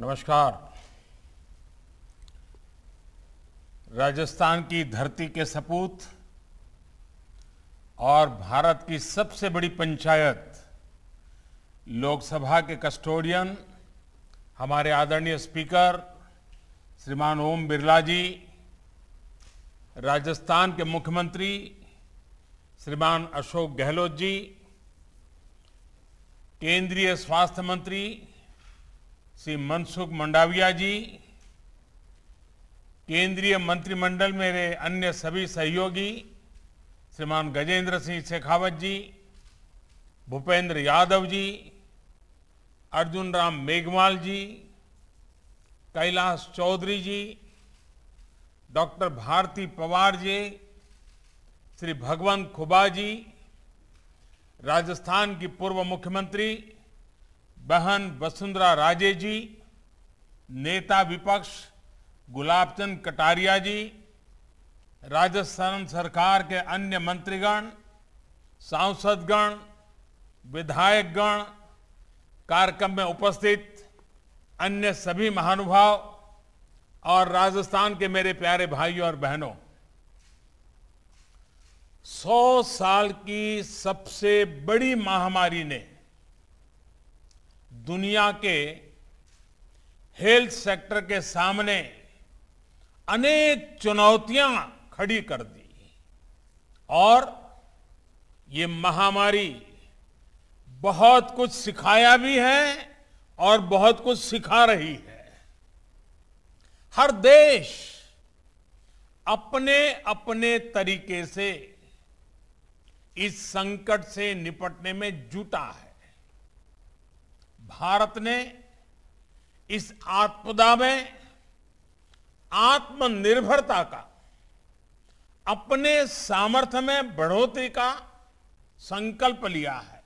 नमस्कार राजस्थान की धरती के सपूत और भारत की सबसे बड़ी पंचायत लोकसभा के कस्टोडियन हमारे आदरणीय स्पीकर श्रीमान ओम बिरला जी राजस्थान के मुख्यमंत्री श्रीमान अशोक गहलोत जी केंद्रीय स्वास्थ्य मंत्री श्री मनसुख मंडाविया जी केंद्रीय मंत्रिमंडल मेरे अन्य सभी सहयोगी श्रीमान गजेंद्र सिंह शेखावत जी भूपेंद्र यादव जी अर्जुन राम मेघवाल जी कैलाश चौधरी जी डॉक्टर भारती पवार जी श्री भगवंत खुबा जी राजस्थान की पूर्व मुख्यमंत्री बहन वसुंधरा राजे जी नेता विपक्ष गुलाबचंद कटारिया जी राजस्थान सरकार के अन्य मंत्रीगण सांसदगण विधायकगण कार्यक्रम में उपस्थित अन्य सभी महानुभाव और राजस्थान के मेरे प्यारे भाइयों और बहनों सौ साल की सबसे बड़ी महामारी ने दुनिया के हेल्थ सेक्टर के सामने अनेक चुनौतियां खड़ी कर दी और ये महामारी बहुत कुछ सिखाया भी है और बहुत कुछ सिखा रही है हर देश अपने अपने तरीके से इस संकट से निपटने में जुटा है भारत ने इस आपदा में आत्मनिर्भरता का अपने सामर्थ्य में बढ़ोतरी का संकल्प लिया है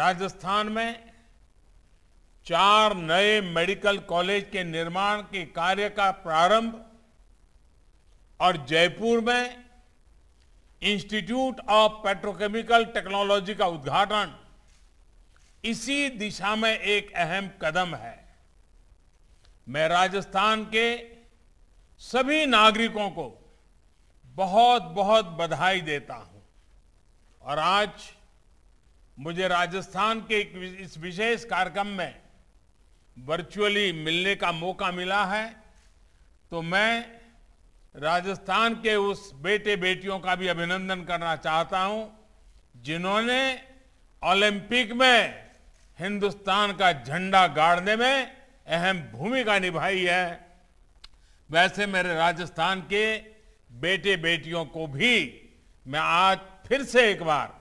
राजस्थान में चार नए मेडिकल कॉलेज के निर्माण के कार्य का प्रारंभ और जयपुर में इंस्टीट्यूट ऑफ पेट्रोकेमिकल टेक्नोलॉजी का उद्घाटन इसी दिशा में एक अहम कदम है मैं राजस्थान के सभी नागरिकों को बहुत बहुत बधाई देता हूं और आज मुझे राजस्थान के इस विशेष कार्यक्रम में वर्चुअली मिलने का मौका मिला है तो मैं राजस्थान के उस बेटे बेटियों का भी अभिनंदन करना चाहता हूं जिन्होंने ओलंपिक में हिंदुस्तान का झंडा गाड़ने में अहम भूमिका निभाई है वैसे मेरे राजस्थान के बेटे बेटियों को भी मैं आज फिर से एक बार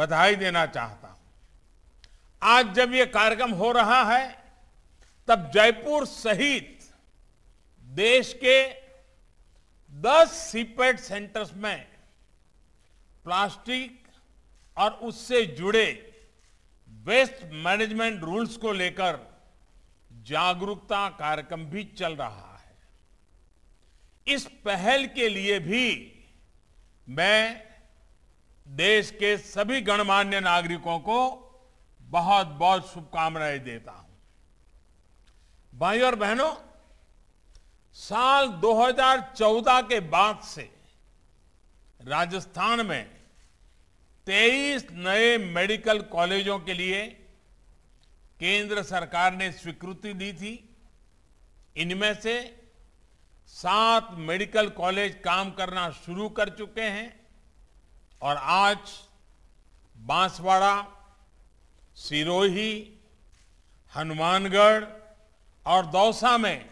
बधाई देना चाहता हूं आज जब ये कार्यक्रम हो रहा है तब जयपुर सहित देश के 10 सीपेट सेंटर्स में प्लास्टिक और उससे जुड़े वेस्ट मैनेजमेंट रूल्स को लेकर जागरूकता कार्यक्रम भी चल रहा है इस पहल के लिए भी मैं देश के सभी गणमान्य नागरिकों को बहुत बहुत शुभकामनाएं देता हूं भाई और बहनों साल 2014 के बाद से राजस्थान में तेईस नए मेडिकल कॉलेजों के लिए केंद्र सरकार ने स्वीकृति दी थी इनमें से सात मेडिकल कॉलेज काम करना शुरू कर चुके हैं और आज बांसवाड़ा सिरोही हनुमानगढ़ और दौसा में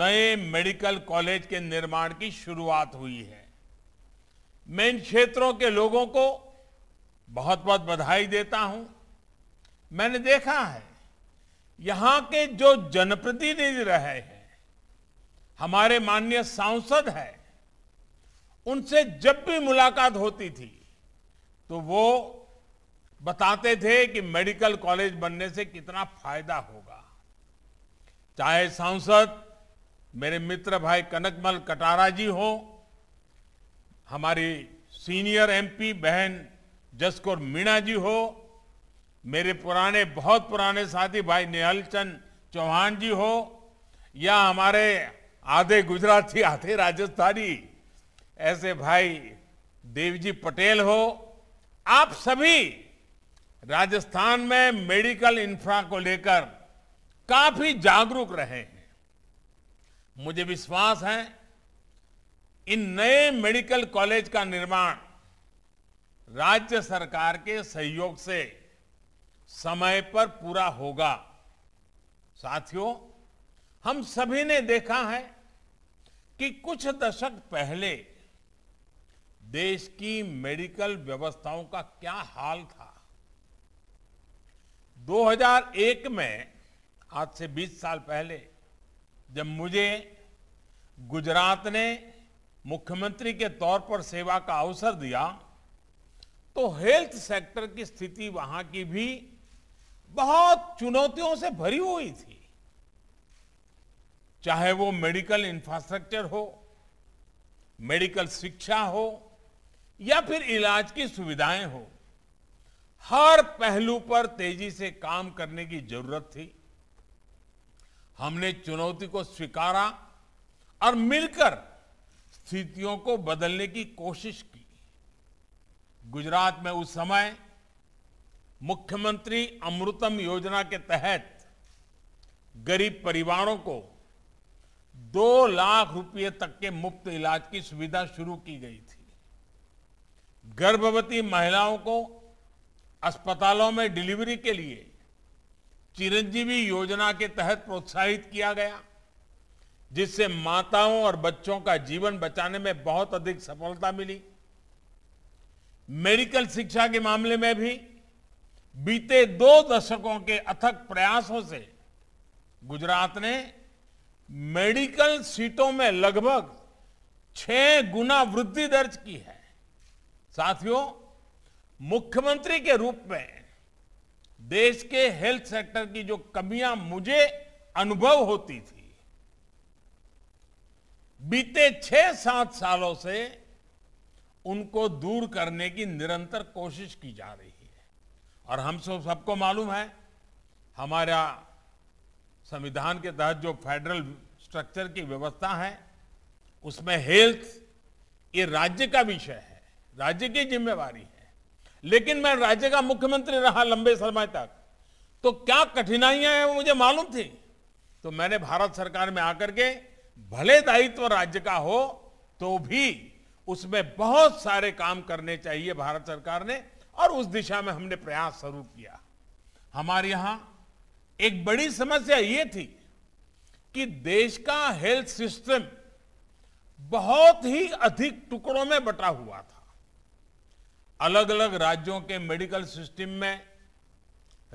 नए मेडिकल कॉलेज के निर्माण की शुरुआत हुई है मैं इन क्षेत्रों के लोगों को बहुत बहुत बधाई देता हूं मैंने देखा है यहां के जो जनप्रतिनिधि रहे हैं हमारे माननीय सांसद हैं उनसे जब भी मुलाकात होती थी तो वो बताते थे कि मेडिकल कॉलेज बनने से कितना फायदा होगा चाहे सांसद मेरे मित्र भाई कनकमल कटारा जी हों हमारी सीनियर एमपी बहन जसकोर मीणा जी हो मेरे पुराने बहुत पुराने साथी भाई निहल चंद चौहान जी हो या हमारे आधे गुजराती आधे राजस्थानी ऐसे भाई देवजी पटेल हो आप सभी राजस्थान में मेडिकल इंफ्रा को लेकर काफी जागरूक रहे हैं मुझे विश्वास है इन नए मेडिकल कॉलेज का निर्माण राज्य सरकार के सहयोग से समय पर पूरा होगा साथियों हम सभी ने देखा है कि कुछ दशक पहले देश की मेडिकल व्यवस्थाओं का क्या हाल था 2001 में आज से 20 साल पहले जब मुझे गुजरात ने मुख्यमंत्री के तौर पर सेवा का अवसर दिया तो हेल्थ सेक्टर की स्थिति वहां की भी बहुत चुनौतियों से भरी हुई थी चाहे वो मेडिकल इंफ्रास्ट्रक्चर हो मेडिकल शिक्षा हो या फिर इलाज की सुविधाएं हो हर पहलू पर तेजी से काम करने की जरूरत थी हमने चुनौती को स्वीकारा और मिलकर स्थितियों को बदलने की कोशिश की गुजरात में उस समय मुख्यमंत्री अमृतम योजना के तहत गरीब परिवारों को दो लाख रुपए तक के मुफ्त इलाज की सुविधा शुरू की गई थी गर्भवती महिलाओं को अस्पतालों में डिलीवरी के लिए चिरंजीवी योजना के तहत प्रोत्साहित किया गया जिससे माताओं और बच्चों का जीवन बचाने में बहुत अधिक सफलता मिली मेडिकल शिक्षा के मामले में भी बीते दो दशकों के अथक प्रयासों से गुजरात ने मेडिकल सीटों में लगभग छह गुना वृद्धि दर्ज की है साथियों मुख्यमंत्री के रूप में देश के हेल्थ सेक्टर की जो कमियां मुझे अनुभव होती थी बीते छह सात सालों से उनको दूर करने की निरंतर कोशिश की जा रही है और हम सब सबको मालूम है हमारा संविधान के तहत जो फेडरल स्ट्रक्चर की व्यवस्था है उसमें हेल्थ ये राज्य का विषय है राज्य की जिम्मेवारी है लेकिन मैं राज्य का मुख्यमंत्री रहा लंबे समय तक तो क्या कठिनाइयां हैं वो मुझे मालूम थी तो मैंने भारत सरकार में आकर के भले दायित्व राज्य का हो तो भी उसमें बहुत सारे काम करने चाहिए भारत सरकार ने और उस दिशा में हमने प्रयास शुरू किया हमारे यहां एक बड़ी समस्या ये थी कि देश का हेल्थ सिस्टम बहुत ही अधिक टुकड़ों में बटा हुआ था अलग अलग राज्यों के मेडिकल सिस्टम में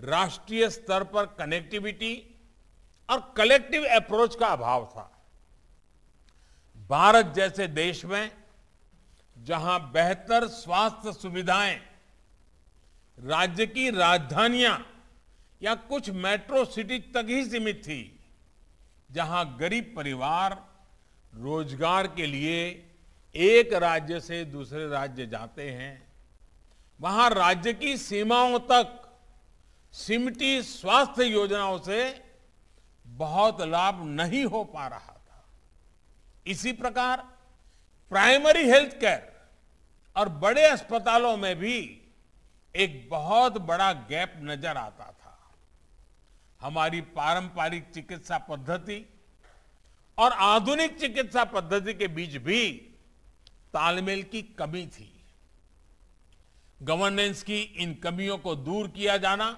राष्ट्रीय स्तर पर कनेक्टिविटी और कलेक्टिव अप्रोच का अभाव था भारत जैसे देश में जहां बेहतर स्वास्थ्य सुविधाएं राज्य की राजधानियां या कुछ मेट्रो सिटी तक ही सीमित थी जहां गरीब परिवार रोजगार के लिए एक राज्य से दूसरे राज्य जाते हैं वहां राज्य की सीमाओं तक सिमटी स्वास्थ्य योजनाओं से बहुत लाभ नहीं हो पा रहा इसी प्रकार प्राइमरी हेल्थ केयर और बड़े अस्पतालों में भी एक बहुत बड़ा गैप नजर आता था हमारी पारंपरिक चिकित्सा पद्धति और आधुनिक चिकित्सा पद्धति के बीच भी तालमेल की कमी थी गवर्नेंस की इन कमियों को दूर किया जाना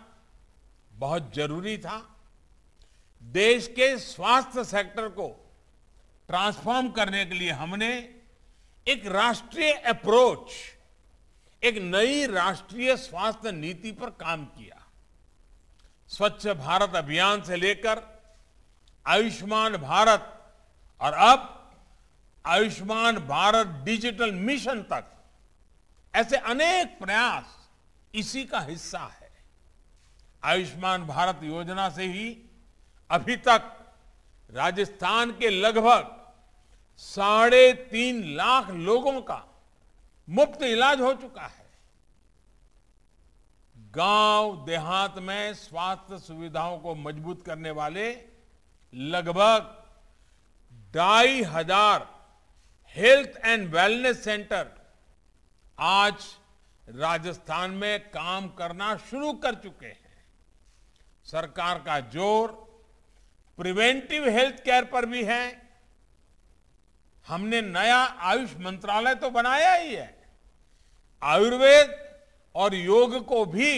बहुत जरूरी था देश के स्वास्थ्य सेक्टर को ट्रांसफॉर्म करने के लिए हमने एक राष्ट्रीय अप्रोच एक नई राष्ट्रीय स्वास्थ्य नीति पर काम किया स्वच्छ भारत अभियान से लेकर आयुष्मान भारत और अब आयुष्मान भारत डिजिटल मिशन तक ऐसे अनेक प्रयास इसी का हिस्सा है आयुष्मान भारत योजना से ही अभी तक राजस्थान के लगभग साढ़े तीन लाख लोगों का मुफ्त इलाज हो चुका है गांव देहात में स्वास्थ्य सुविधाओं को मजबूत करने वाले लगभग ढाई हजार हेल्थ एंड वेलनेस सेंटर आज राजस्थान में काम करना शुरू कर चुके हैं सरकार का जोर प्रिवेंटिव हेल्थ केयर पर भी है हमने नया आयुष मंत्रालय तो बनाया ही है आयुर्वेद और योग को भी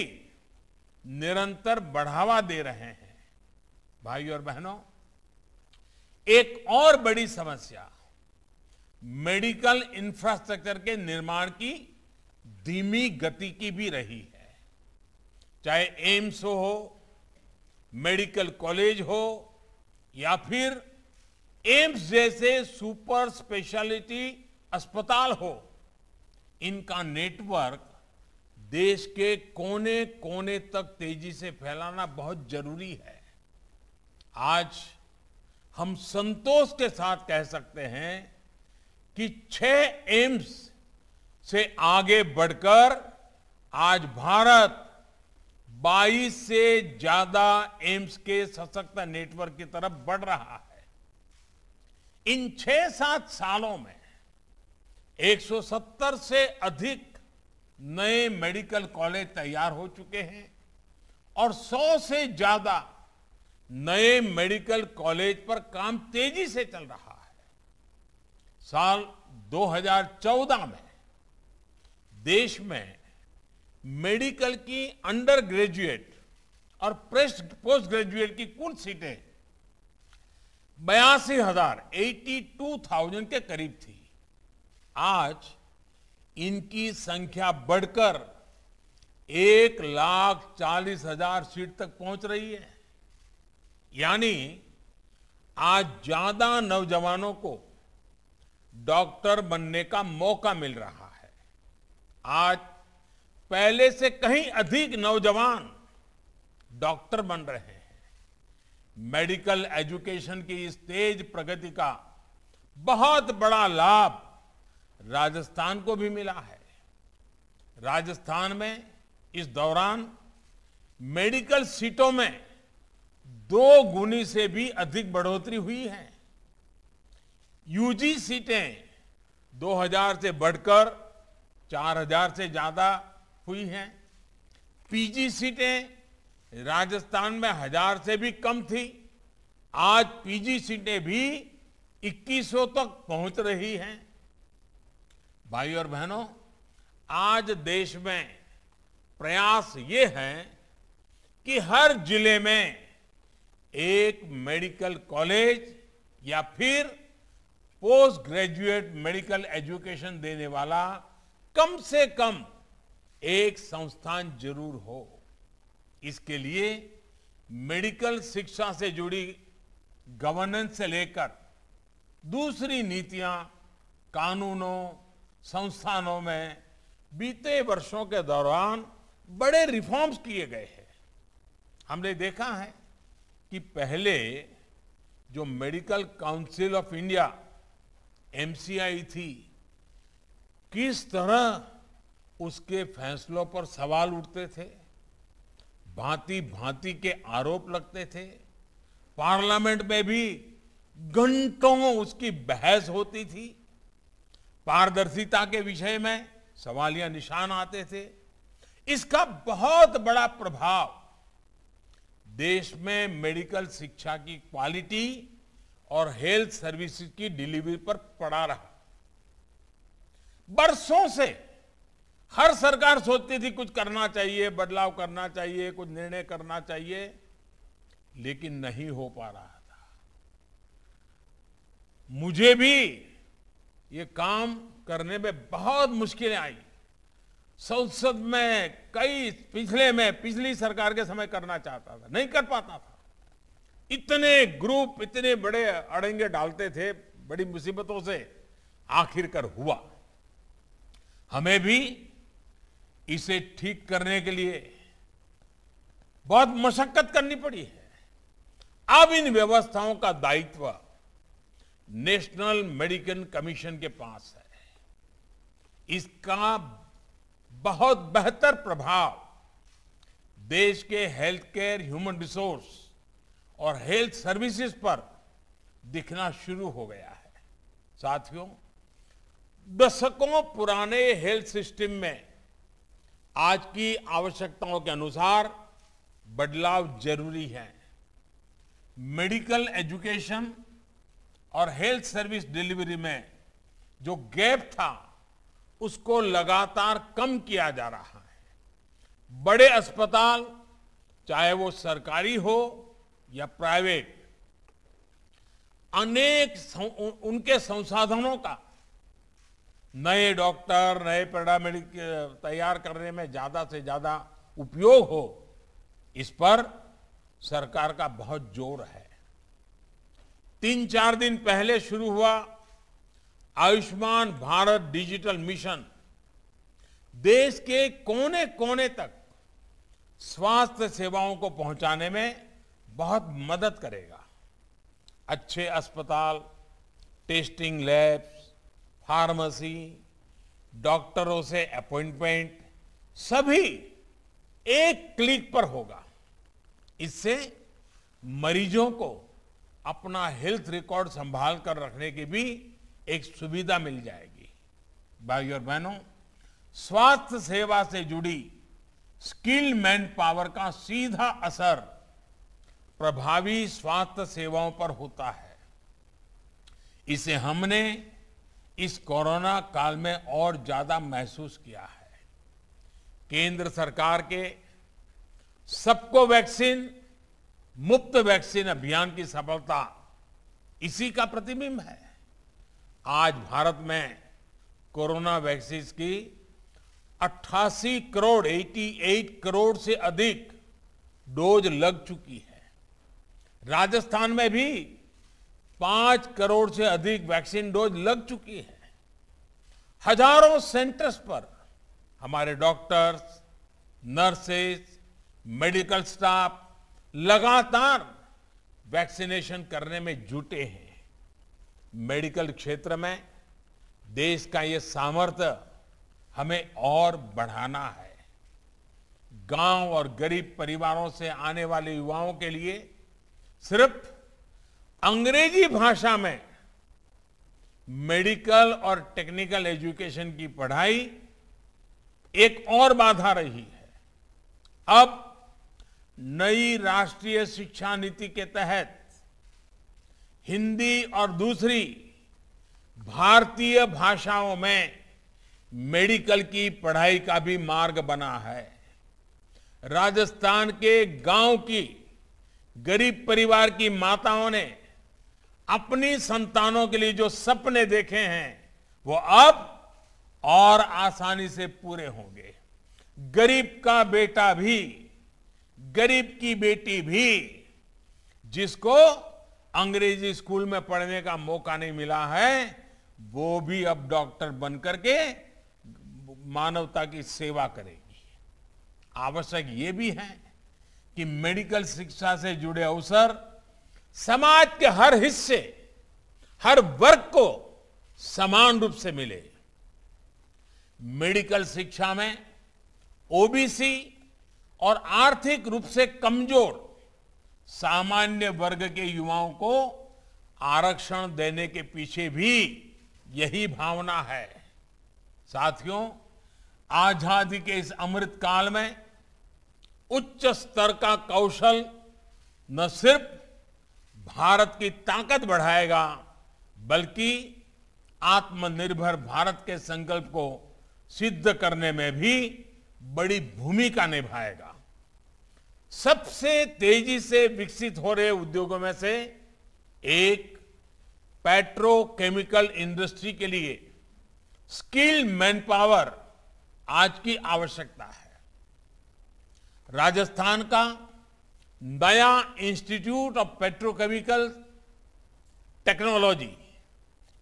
निरंतर बढ़ावा दे रहे हैं भाई और बहनों एक और बड़ी समस्या मेडिकल इंफ्रास्ट्रक्चर के निर्माण की धीमी गति की भी रही है चाहे एम्स हो मेडिकल कॉलेज हो या फिर एम्स जैसे सुपर स्पेशलिटी अस्पताल हो इनका नेटवर्क देश के कोने कोने तक तेजी से फैलाना बहुत जरूरी है आज हम संतोष के साथ कह सकते हैं कि छह एम्स से आगे बढ़कर आज भारत 22 से ज्यादा एम्स के सशक्त नेटवर्क की तरफ बढ़ रहा है इन छह सात सालों में 170 से अधिक नए मेडिकल कॉलेज तैयार हो चुके हैं और 100 से ज्यादा नए मेडिकल कॉलेज पर काम तेजी से चल रहा है साल 2014 में देश में मेडिकल की अंडर ग्रेजुएट और पोस्ट ग्रेजुएट की कुल सीटें बयासी हजार एटी टू थाउजेंड के करीब थी आज इनकी संख्या बढ़कर एक लाख चालीस हजार सीट तक पहुंच रही है यानी आज ज्यादा नौजवानों को डॉक्टर बनने का मौका मिल रहा है आज पहले से कहीं अधिक नौजवान डॉक्टर बन रहे हैं मेडिकल एजुकेशन की इस तेज प्रगति का बहुत बड़ा लाभ राजस्थान को भी मिला है राजस्थान में इस दौरान मेडिकल सीटों में दो गुनी से भी अधिक बढ़ोतरी हुई है यूजी सीटें 2000 से बढ़कर 4000 से ज्यादा हुई है पीजी सीटें राजस्थान में हजार से भी कम थी आज पीजी सीटें भी 2100 तक पहुंच रही हैं भाई और बहनों आज देश में प्रयास ये है कि हर जिले में एक मेडिकल कॉलेज या फिर पोस्ट ग्रेजुएट मेडिकल एजुकेशन देने वाला कम से कम एक संस्थान जरूर हो इसके लिए मेडिकल शिक्षा से जुड़ी गवर्नेंस से लेकर दूसरी नीतियां कानूनों संस्थानों में बीते वर्षों के दौरान बड़े रिफॉर्म्स किए गए हैं हमने देखा है कि पहले जो Medical Council of India MCI थी किस तरह उसके फैसलों पर सवाल उठते थे भांति भांति के आरोप लगते थे पार्लियामेंट में भी घंटों उसकी बहस होती थी पारदर्शिता के विषय में सवालिया निशान आते थे इसका बहुत बड़ा प्रभाव देश में मेडिकल शिक्षा की क्वालिटी और हेल्थ सर्विसेज की डिलीवरी पर पड़ा रहा बरसों से हर सरकार सोचती थी कुछ करना चाहिए बदलाव करना चाहिए कुछ निर्णय करना चाहिए लेकिन नहीं हो पा रहा था मुझे भी ये काम करने में बहुत मुश्किलें आई संसद में कई पिछले में पिछली सरकार के समय करना चाहता था नहीं कर पाता था इतने ग्रुप इतने बड़े अड़ेंगे डालते थे बड़ी मुसीबतों से आखिरकार हुआ हमें भी इसे ठीक करने के लिए बहुत मशक्कत करनी पड़ी है अब इन व्यवस्थाओं का दायित्व नेशनल मेडिकल कमीशन के पास है इसका बहुत बेहतर प्रभाव देश के हेल्थ केयर ह्यूमन रिसोर्स और हेल्थ सर्विसेज पर दिखना शुरू हो गया है साथियों दशकों पुराने हेल्थ सिस्टम में आज की आवश्यकताओं के अनुसार बदलाव जरूरी है मेडिकल एजुकेशन और हेल्थ सर्विस डिलीवरी में जो गैप था उसको लगातार कम किया जा रहा है बड़े अस्पताल चाहे वो सरकारी हो या प्राइवेट अनेक उनके संसाधनों का नए डॉक्टर नए पैरामेडिक तैयार करने में ज़्यादा से ज़्यादा उपयोग हो इस पर सरकार का बहुत जोर है तीन चार दिन पहले शुरू हुआ आयुष्मान भारत डिजिटल मिशन देश के कोने कोने तक स्वास्थ्य सेवाओं को पहुंचाने में बहुत मदद करेगा अच्छे अस्पताल टेस्टिंग लैब्स फार्मेसी डॉक्टरों से अपॉइंटमेंट सभी एक क्लिक पर होगा इससे मरीजों को अपना हेल्थ रिकॉर्ड संभाल कर रखने की भी एक सुविधा मिल जाएगी भाई और बहनों स्वास्थ्य सेवा से जुड़ी स्किल मैन पावर का सीधा असर प्रभावी स्वास्थ्य सेवाओं पर होता है इसे हमने इस कोरोना काल में और ज्यादा महसूस किया है केंद्र सरकार के सबको वैक्सीन मुफ्त वैक्सीन अभियान की सफलता इसी का प्रतिबिंब है आज भारत में कोरोना वैक्सीन की 88 करोड़ 88 करोड़ से अधिक डोज लग चुकी है राजस्थान में भी पांच करोड़ से अधिक वैक्सीन डोज लग चुकी है हजारों सेंटर्स पर हमारे डॉक्टर्स नर्सेस मेडिकल स्टाफ लगातार वैक्सीनेशन करने में जुटे हैं मेडिकल क्षेत्र में देश का ये सामर्थ्य हमें और बढ़ाना है गांव और गरीब परिवारों से आने वाले युवाओं के लिए सिर्फ अंग्रेजी भाषा में मेडिकल और टेक्निकल एजुकेशन की पढ़ाई एक और बाधा रही है अब नई राष्ट्रीय शिक्षा नीति के तहत हिंदी और दूसरी भारतीय भाषाओं में मेडिकल की पढ़ाई का भी मार्ग बना है राजस्थान के गांव की गरीब परिवार की माताओं ने अपनी संतानों के लिए जो सपने देखे हैं वो अब और आसानी से पूरे होंगे गरीब का बेटा भी गरीब की बेटी भी जिसको अंग्रेजी स्कूल में पढ़ने का मौका नहीं मिला है वो भी अब डॉक्टर बनकर के मानवता की सेवा करेगी आवश्यक ये भी है कि मेडिकल शिक्षा से जुड़े अवसर समाज के हर हिस्से हर वर्ग को समान रूप से मिले मेडिकल शिक्षा में ओबीसी और आर्थिक रूप से कमजोर सामान्य वर्ग के युवाओं को आरक्षण देने के पीछे भी यही भावना है साथियों आजादी के इस अमृत काल में उच्च स्तर का कौशल न सिर्फ भारत की ताकत बढ़ाएगा बल्कि आत्मनिर्भर भारत के संकल्प को सिद्ध करने में भी बड़ी भूमिका निभाएगा सबसे तेजी से विकसित हो रहे उद्योगों में से एक पेट्रोकेमिकल इंडस्ट्री के लिए स्किल मैन पावर आज की आवश्यकता है राजस्थान का नया इंस्टीट्यूट ऑफ पेट्रोकेमिकल टेक्नोलॉजी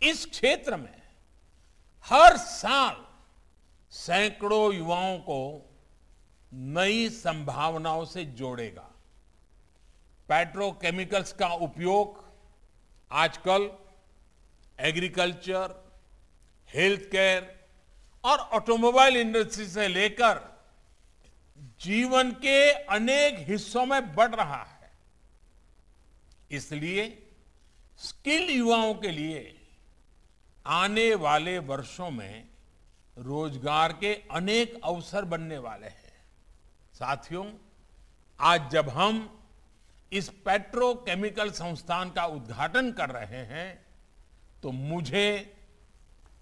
इस क्षेत्र में हर साल सैकड़ों युवाओं को नई संभावनाओं से जोड़ेगा पेट्रोकेमिकल्स का उपयोग आजकल एग्रीकल्चर हेल्थ केयर और ऑटोमोबाइल इंडस्ट्री से लेकर जीवन के अनेक हिस्सों में बढ़ रहा है इसलिए स्किल युवाओं के लिए आने वाले वर्षों में रोजगार के अनेक अवसर बनने वाले हैं साथियों आज जब हम इस पेट्रोकेमिकल संस्थान का उद्घाटन कर रहे हैं तो मुझे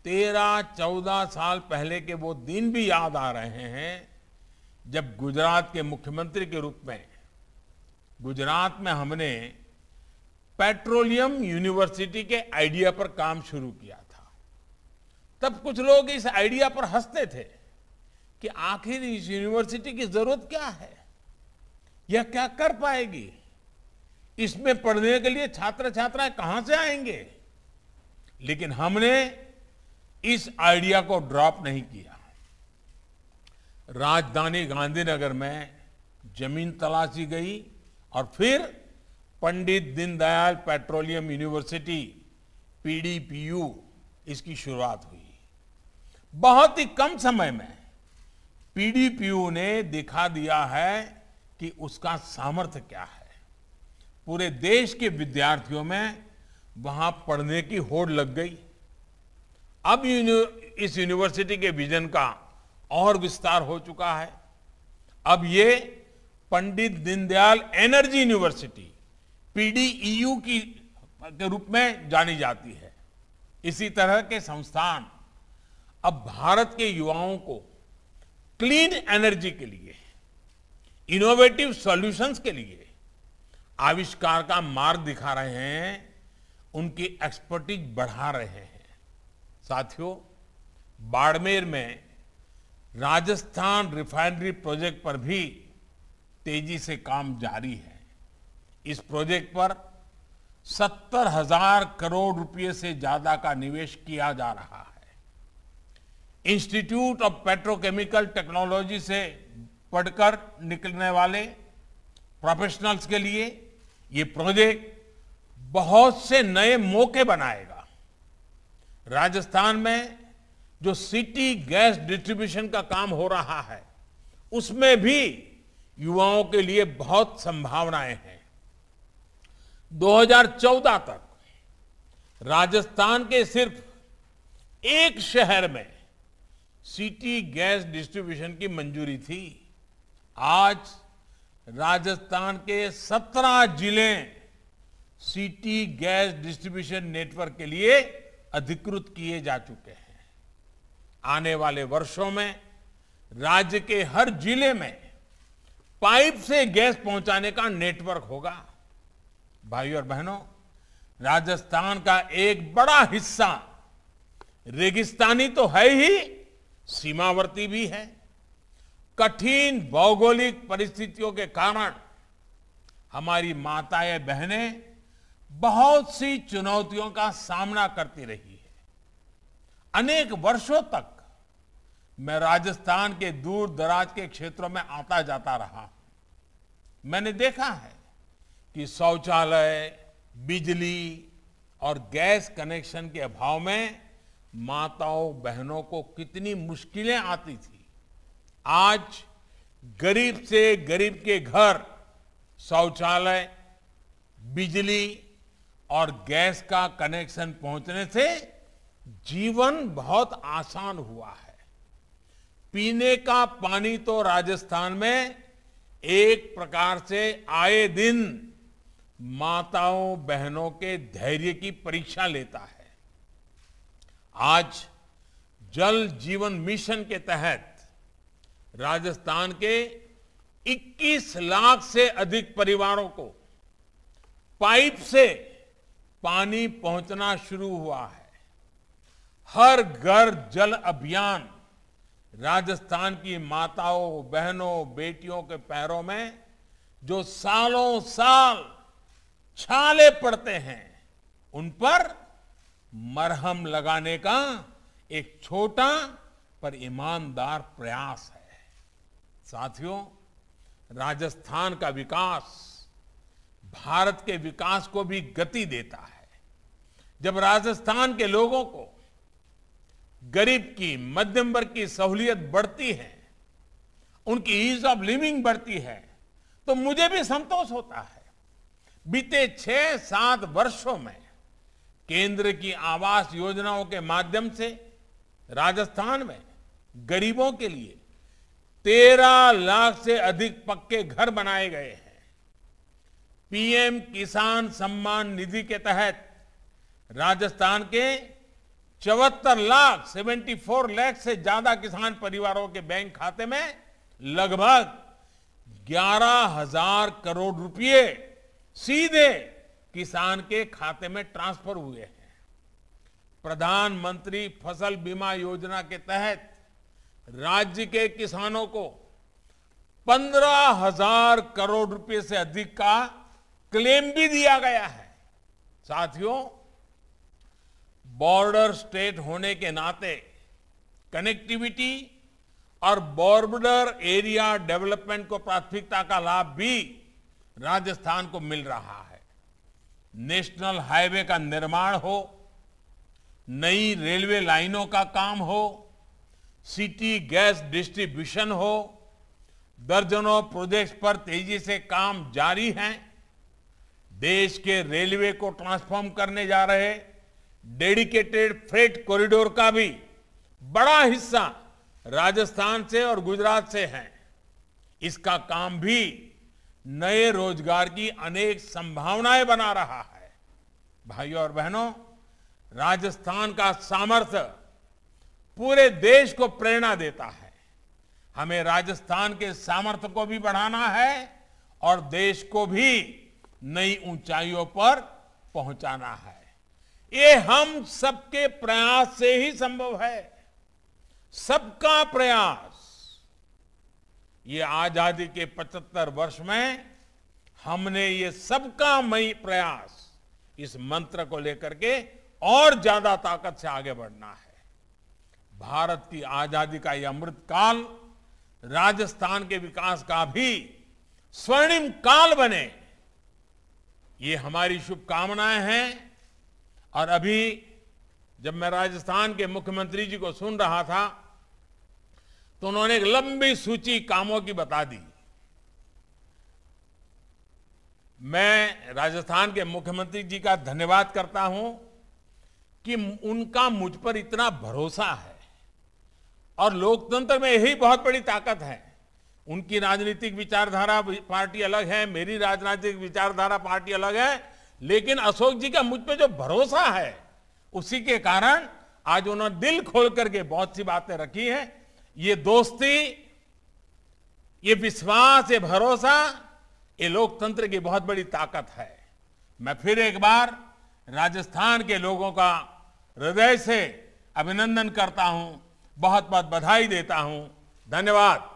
तेरह चौदह साल पहले के वो दिन भी याद आ रहे हैं जब गुजरात के मुख्यमंत्री के रूप में गुजरात में हमने पेट्रोलियम यूनिवर्सिटी के आइडिया पर काम शुरू किया था तब कुछ लोग इस आइडिया पर हंसते थे कि आखिर इस यूनिवर्सिटी की जरूरत क्या है यह क्या कर पाएगी इसमें पढ़ने के लिए छात्र छात्राएं कहां से आएंगे लेकिन हमने इस आइडिया को ड्रॉप नहीं किया राजधानी गांधीनगर में जमीन तलाशी गई और फिर Pandit Deendayal Petroleum University PDPU इसकी शुरुआत हुई बहुत ही कम समय में पीडीपीयू ने दिखा दिया है कि उसका सामर्थ्य क्या है पूरे देश के विद्यार्थियों में वहां पढ़ने की होड़ लग गई अब इस यूनिवर्सिटी के विजन का और विस्तार हो चुका है अब ये Pandit Deendayal Energy University PDEU की के रूप में जानी जाती है इसी तरह के संस्थान अब भारत के युवाओं को क्लीन एनर्जी के लिए इनोवेटिव सॉल्यूशंस के लिए आविष्कार का मार्ग दिखा रहे हैं उनकी एक्सपर्टीज बढ़ा रहे हैं साथियों बाड़मेर में राजस्थान रिफाइनरी प्रोजेक्ट पर भी तेजी से काम जारी है इस प्रोजेक्ट पर सत्तर हजार करोड़ रुपए से ज्यादा का निवेश किया जा रहा है इंस्टीट्यूट ऑफ पेट्रोकेमिकल टेक्नोलॉजी से पढ़कर निकलने वाले प्रोफेशनल्स के लिए ये प्रोजेक्ट बहुत से नए मौके बनाएगा राजस्थान में जो सिटी गैस डिस्ट्रीब्यूशन का काम हो रहा है उसमें भी युवाओं के लिए बहुत संभावनाएं हैं 2014 तक राजस्थान के सिर्फ एक शहर में सिटी गैस डिस्ट्रीब्यूशन की मंजूरी थी आज राजस्थान के 17 जिले सिटी गैस डिस्ट्रीब्यूशन नेटवर्क के लिए अधिकृत किए जा चुके हैं आने वाले वर्षों में राज्य के हर जिले में पाइप से गैस पहुंचाने का नेटवर्क होगा भाइयों और बहनों राजस्थान का एक बड़ा हिस्सा रेगिस्तानी तो है ही सीमावर्ती भी है कठिन भौगोलिक परिस्थितियों के कारण हमारी माताएं बहनें बहुत सी चुनौतियों का सामना करती रही है अनेक वर्षों तक मैं राजस्थान के दूर दराज के क्षेत्रों में आता जाता रहा मैंने देखा है कि शौचालय बिजली और गैस कनेक्शन के अभाव में माताओं बहनों को कितनी मुश्किलें आती थी आज गरीब से गरीब के घर शौचालय बिजली और गैस का कनेक्शन पहुंचने से जीवन बहुत आसान हुआ है पीने का पानी तो राजस्थान में एक प्रकार से आए दिन माताओं बहनों के धैर्य की परीक्षा लेता है आज जल जीवन मिशन के तहत राजस्थान के 21 लाख से अधिक परिवारों को पाइप से पानी पहुंचना शुरू हुआ है हर घर जल अभियान राजस्थान की माताओं बहनों बेटियों के पैरों में जो सालों साल छाले पड़ते हैं उन पर मरहम लगाने का एक छोटा पर ईमानदार प्रयास है साथियों राजस्थान का विकास भारत के विकास को भी गति देता है जब राजस्थान के लोगों को गरीब की मध्यम वर्ग की सहूलियत बढ़ती है उनकी ईज ऑफ लिविंग बढ़ती है तो मुझे भी संतोष होता है बीते छह सात वर्षों में केंद्र की आवास योजनाओं के माध्यम से राजस्थान में गरीबों के लिए तेरह लाख से अधिक पक्के घर बनाए गए हैं पीएम किसान सम्मान निधि के तहत राजस्थान के चौहत्तर लाख 74 लाख से ज्यादा किसान परिवारों के बैंक खाते में लगभग ग्यारह हजार करोड़ रुपए सीधे किसान के खाते में ट्रांसफर हुए हैं प्रधानमंत्री फसल बीमा योजना के तहत राज्य के किसानों को पंद्रह हजार करोड़ रुपए से अधिक का क्लेम भी दिया गया है साथियों बॉर्डर स्टेट होने के नाते कनेक्टिविटी और बॉर्डर एरिया डेवलपमेंट को प्राथमिकता का लाभ भी राजस्थान को मिल रहा है नेशनल हाईवे का निर्माण हो नई रेलवे लाइनों का काम हो सिटी गैस डिस्ट्रीब्यूशन हो दर्जनों प्रोजेक्ट्स पर तेजी से काम जारी हैं देश के रेलवे को ट्रांसफॉर्म करने जा रहे डेडिकेटेड फ्रेट कॉरिडोर का भी बड़ा हिस्सा राजस्थान से और गुजरात से है इसका काम भी नए रोजगार की अनेक संभावनाएं बना रहा है भाइयों और बहनों राजस्थान का सामर्थ्य पूरे देश को प्रेरणा देता है हमें राजस्थान के सामर्थ्य को भी बढ़ाना है और देश को भी नई ऊंचाइयों पर पहुंचाना है ये हम सबके प्रयास से ही संभव है सबका प्रयास ये आजादी के 75 वर्ष में हमने ये सबका मई प्रयास इस मंत्र को लेकर के और ज्यादा ताकत से आगे बढ़ना है भारत की आजादी का यह अमृत काल राजस्थान के विकास का भी स्वर्णिम काल बने ये हमारी शुभकामनाएं हैं और अभी जब मैं राजस्थान के मुख्यमंत्री जी को सुन रहा था तो उन्होंने एक लंबी सूची कामों की बता दी मैं राजस्थान के मुख्यमंत्री जी का धन्यवाद करता हूं कि उनका मुझ पर इतना भरोसा है और लोकतंत्र में यही बहुत बड़ी ताकत है उनकी राजनीतिक विचारधारा पार्टी अलग है मेरी राजनीतिक विचारधारा पार्टी अलग है लेकिन अशोक जी का मुझ पे जो भरोसा है उसी के कारण आज उन्होंने दिल खोल करके बहुत सी बातें रखी हैं ये दोस्ती ये विश्वास ये भरोसा ये लोकतंत्र की बहुत बड़ी ताकत है मैं फिर एक बार राजस्थान के लोगों का हृदय से अभिनंदन करता हूं बहुत बहुत बधाई देता हूं धन्यवाद